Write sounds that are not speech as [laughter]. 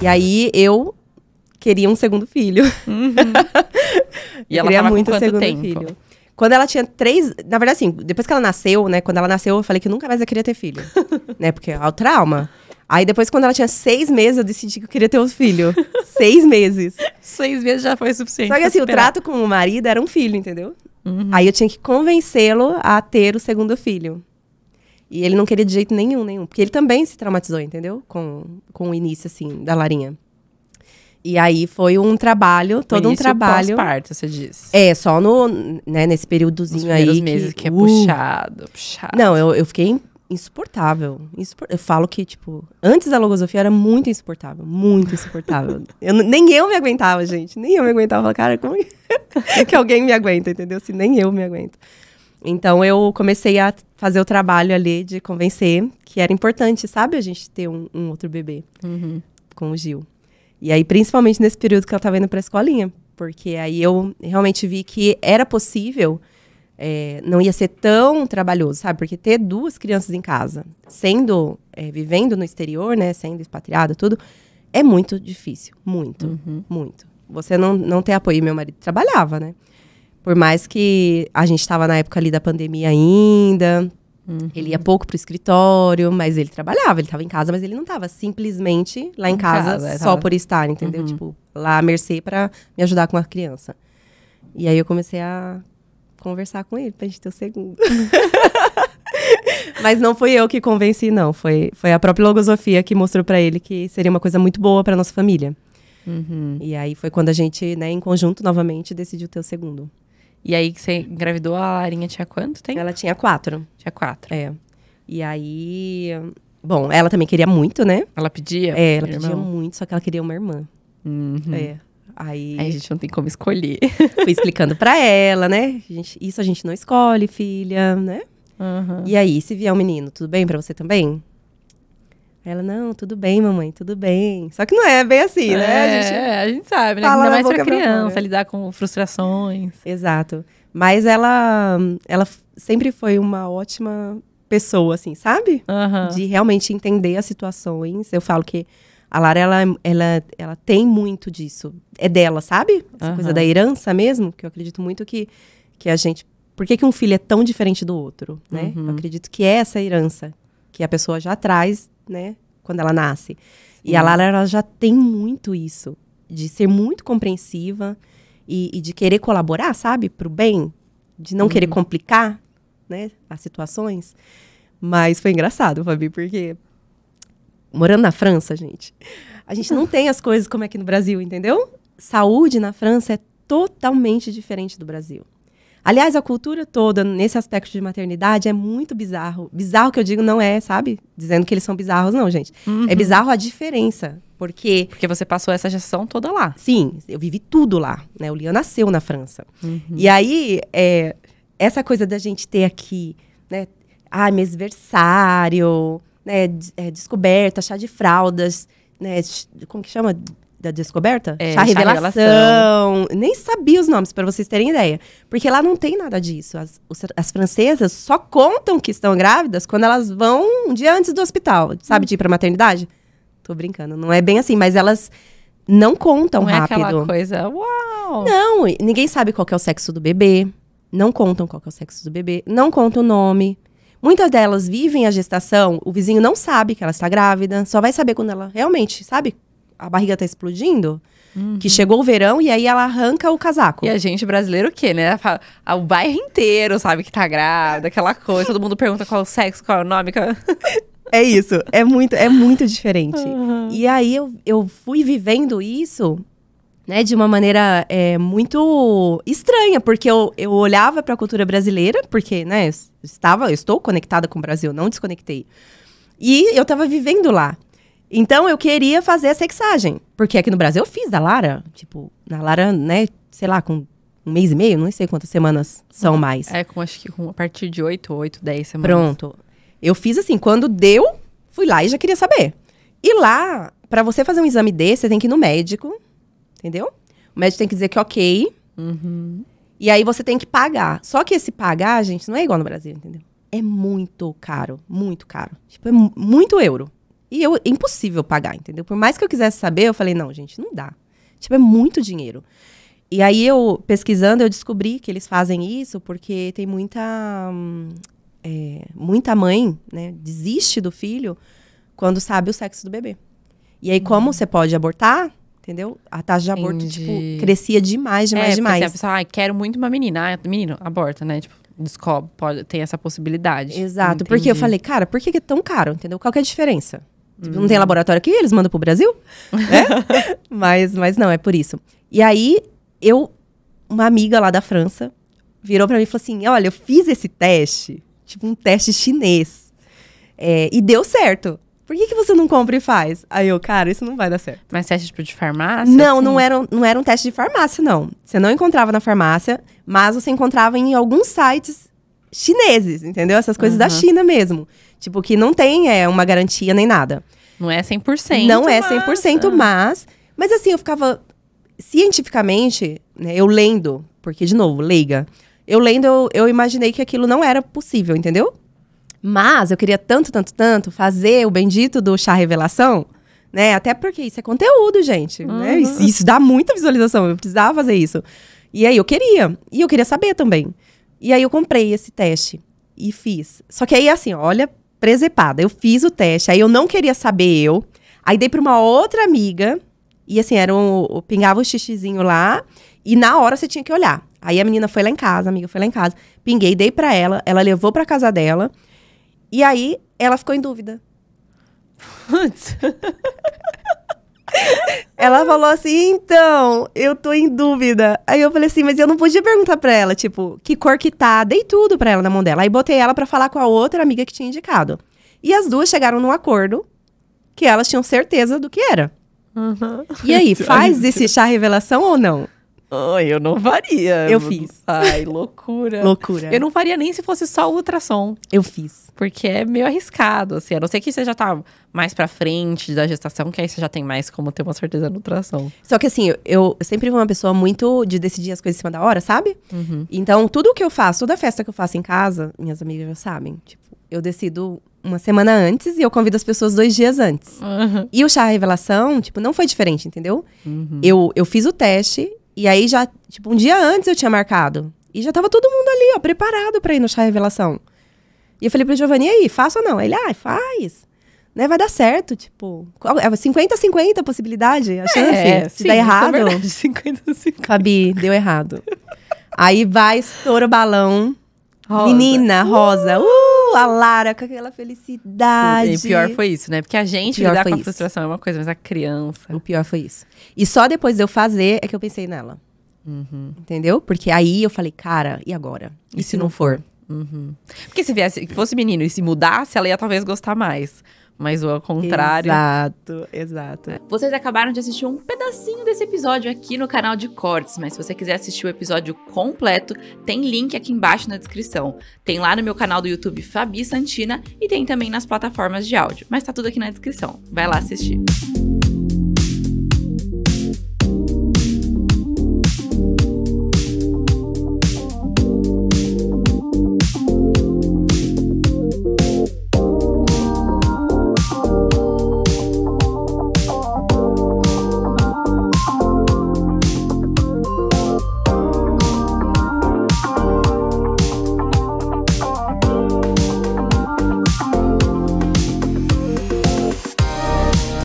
E aí eu queria um segundo filho. Uhum. [laughs] e ela queria muito um segundo tempo? filho. Quando ela tinha três. Na verdade, assim, depois que ela nasceu, né? Quando ela nasceu, eu falei que nunca mais eu queria ter filho. [laughs] né? Porque é o trauma. Aí depois, quando ela tinha seis meses, eu decidi que eu queria ter um filho. [laughs] seis meses. Seis meses já foi suficiente. Só que assim, o trato com o marido era um filho, entendeu? Uhum. Aí eu tinha que convencê-lo a ter o segundo filho. E ele não queria de jeito nenhum, nenhum. Porque ele também se traumatizou, entendeu? Com, com o início, assim, da Larinha. E aí foi um trabalho, todo um trabalho. parto você diz. É, só no, né, nesse períodozinho aí. Que, meses que, é uh, puxado, puxado. Não, eu, eu fiquei insuportável. Insupor... Eu falo que, tipo, antes da logosofia era muito insuportável, muito insuportável. [laughs] eu, nem eu me aguentava, gente. Nem eu me aguentava. Eu falava, cara, como que [laughs] alguém me aguenta, entendeu? Se assim, nem eu me aguento. Então eu comecei a fazer o trabalho ali de convencer que era importante, sabe, a gente ter um, um outro bebê uhum. com o Gil. E aí, principalmente nesse período que ela estava indo para a escolinha, porque aí eu realmente vi que era possível, é, não ia ser tão trabalhoso, sabe? Porque ter duas crianças em casa, sendo, é, vivendo no exterior, né, sendo expatriada, tudo, é muito difícil, muito, uhum. muito. Você não, não ter apoio, meu marido trabalhava, né? Por mais que a gente estava na época ali da pandemia ainda, uhum. ele ia pouco pro escritório, mas ele trabalhava, ele estava em casa, mas ele não estava simplesmente lá em, em casa, casa, é, só tava... por estar, entendeu? Uhum. Tipo, lá à mercê para me ajudar com a criança. E aí eu comecei a conversar com ele pra gente ter o segundo. [laughs] Mas não fui eu que convenci, não. Foi, foi a própria Logosofia que mostrou para ele que seria uma coisa muito boa para nossa família. Uhum. E aí foi quando a gente, né, em conjunto, novamente, decidiu ter o segundo. E aí que você engravidou, a Larinha tinha quanto tempo? Ela tinha quatro. Tinha quatro. É. E aí. Bom, ela também queria muito, né? Ela pedia? É, ela pedia irmão. muito, só que ela queria uma irmã. Uhum. É. Aí... aí... a gente não tem como escolher. [laughs] Fui explicando para ela, né? A gente, isso a gente não escolhe, filha, né? Uhum. E aí, se vier um menino, tudo bem para você também? Ela, não, tudo bem, mamãe, tudo bem. Só que não é bem assim, né? É, a gente, é, a gente sabe, né? Ainda mais pra criança, pra lidar com frustrações. Exato. Mas ela, ela sempre foi uma ótima pessoa, assim, sabe? Uhum. De realmente entender as situações. Eu falo que a Lara, ela, ela, ela tem muito disso. É dela, sabe? Essa uhum. coisa da herança mesmo, que eu acredito muito que, que a gente... Por que, que um filho é tão diferente do outro, né? Uhum. Eu acredito que é essa herança que a pessoa já traz, né, quando ela nasce. Sim. E a Lara ela já tem muito isso, de ser muito compreensiva e, e de querer colaborar, sabe, para o bem, de não uhum. querer complicar, né, as situações. Mas foi engraçado, Fabi, porque morando na França, gente, a gente não tem as coisas como é aqui no Brasil, entendeu? Saúde na França é totalmente diferente do Brasil. Aliás, a cultura toda nesse aspecto de maternidade é muito bizarro. Bizarro que eu digo não é, sabe? Dizendo que eles são bizarros, não, gente. É uhum. É bizarro a diferença. Porque. Porque você passou essa gestão toda lá. Sim, eu vivi tudo lá. Né? O Lian nasceu na França. Uhum. E aí, é, essa coisa da gente ter aqui, né? Ah, mesversário, né? É, descoberta, chá de fraldas, né? Como que chama? da descoberta? É, chá, chá revelação. revelação. Nem sabia os nomes, para vocês terem ideia. Porque lá não tem nada disso. As, os, as francesas só contam que estão grávidas quando elas vão um dia antes do hospital, sabe, de ir pra maternidade. Tô brincando, não é bem assim, mas elas não contam não rápido. é aquela coisa, uau! Não, ninguém sabe qual é o sexo do bebê. Não contam qual é o sexo do bebê. Não contam o nome. Muitas delas vivem a gestação, o vizinho não sabe que ela está grávida, só vai saber quando ela realmente, sabe? a barriga tá explodindo. Uhum. Que chegou o verão e aí ela arranca o casaco. E a gente brasileiro o quê, né? Ah, o bairro inteiro sabe que tá grávida, aquela coisa. Todo mundo pergunta qual é o sexo, qual é o nome. Qual... É, [laughs] é isso, é muito, é muito diferente. Uhum. E aí eu, eu fui vivendo isso, né, de uma maneira é, muito estranha, porque eu, eu olhava para a cultura brasileira, porque, né, eu estava, eu estou conectada com o Brasil, não desconectei. E eu estava vivendo lá. Então eu queria fazer a sexagem. Porque aqui no Brasil eu fiz da Lara. Tipo, na Lara, né, sei lá, com um mês e meio, não sei quantas semanas são uhum. mais. É, com acho que com, a partir de 8, 8, 10 semanas. Pronto. Eu fiz assim, quando deu, fui lá e já queria saber. E lá, para você fazer um exame desse, você tem que ir no médico, entendeu? O médico tem que dizer que é ok. Uhum. E aí você tem que pagar. Só que esse pagar, gente, não é igual no Brasil, entendeu? É muito caro, muito caro. Tipo, é muito euro. E eu, é impossível pagar, entendeu? Por mais que eu quisesse saber, eu falei, não, gente, não dá. Tipo, é muito dinheiro. E aí eu, pesquisando, eu descobri que eles fazem isso porque tem muita. é, muita mãe, né, desiste do filho quando sabe o sexo do bebê. E aí, como uhum. você pode abortar, entendeu? A taxa de aborto, tipo, Entendi. tipo, crescia demais, demais, é, demais. Assim, a pessoa, ah, quero muito uma menina. Ah, menino, aborta, né? Tipo, descobre, pode, tem essa possibilidade. Exato, Entendi. porque eu falei, cara, por que é tão caro, entendeu? Qual que é a diferença? Tipo, uhum. Não tem laboratório aqui, eles mandam pro Brasil. Né? [laughs] mas, mas não, é por isso. E aí, eu, uma amiga lá da França, virou para mim e falou assim: Olha, eu fiz esse teste, tipo um teste chinês. É, e deu certo. Por que, que você não compra e faz? Aí eu, cara, isso não vai dar certo. Mas teste tipo de farmácia? Não, assim? não, era, não era um teste de farmácia, não. Você não encontrava na farmácia, mas você encontrava em alguns sites chineses, entendeu? Essas coisas uhum. da China mesmo. Tipo, que não tem é, uma garantia nem nada. Não é 100%. Não é 100%, mas... É. mas... Mas assim, eu ficava... Cientificamente, né, eu lendo, porque, de novo, leiga. Eu lendo, eu, eu imaginei que aquilo não era possível, entendeu? Mas eu queria tanto, tanto, tanto fazer o bendito do chá revelação, né? Até porque isso é conteúdo, gente. Né, uhum. Né? Isso, isso dá muita visualização, eu precisava fazer isso. E aí eu queria. E eu queria saber também. E aí eu comprei esse teste e fiz. Só que aí, assim, olha, presepada. Eu fiz o teste, aí eu não queria saber eu. Aí dei para uma outra amiga, e assim, era um, pingava o um xixizinho lá, e na hora você tinha que olhar. Aí a menina foi lá em casa, a amiga foi lá em casa, pinguei, dei para ela, ela levou para casa dela, e aí ela ficou em dúvida. Putz. [laughs] Ela falou assim: então, eu tô em dúvida. Aí eu falei assim: mas eu não podia perguntar pra ela, tipo, que cor que tá. Dei tudo pra ela na mão dela. Aí botei ela pra falar com a outra amiga que tinha indicado. E as duas chegaram num acordo que elas tinham certeza do que era. Uhum. E aí, [laughs] faz esse chá revelação ou não? Ai, eu não faria. Eu fiz. Ai, loucura. loucura. Eu não faria nem se fosse só ultrassom. Eu fiz. Porque é meio arriscado, assim. A não ser que você já tá mais pra frente da gestação, que aí você já tem mais como ter uma certeza no ultrassom. Só que assim, eu, eu sempre fui uma pessoa muito de decidir as coisas em cima da hora, sabe? Uhum. Então, tudo que eu faço, toda festa que eu faço em casa, minhas amigas já sabem. Tipo, eu decido uma semana antes e eu convido as pessoas dois dias antes. Uhum. E o chá revelação, tipo, não foi diferente, entendeu? Uhum. Eu, eu fiz o teste e aí já, tipo, um dia antes eu tinha marcado. E já tava todo mundo ali, ó, preparado para ir no chá revelação. E eu falei pro Giovanni, e aí, faço ou não? Ele, ah, faz. Né, vai dar certo, tipo, 50-50 é a possibilidade, a é, chance é, de sim, dar é errado. É verdade, 50 50. Fabi, deu errado. aí vai, estoura o balão. Rosa. Menina, rosa. Uh! a Lara com aquela felicidade. E o pior foi isso, né? Porque a gente lidar com a frustração é uma coisa, mas a criança. O pior foi isso. E só depois de eu fazer é que eu pensei nela. Uhum. Entendeu? Porque aí eu falei, cara, e agora? E, e se, se, não for? for? Uhum. Porque se viesse, fosse menino e se mudasse, ela ia talvez gostar mais mas o ao contrário. Exato, exato. É. Vocês acabaram de assistir um pedacinho desse episódio aqui no canal de Cortes, mas se você quiser assistir o episódio completo, tem link aqui embaixo na descrição. Tem lá no meu canal do YouTube Fabi Santina e tem também nas plataformas de áudio, mas tá tudo aqui na descrição. Vai lá assistir. Música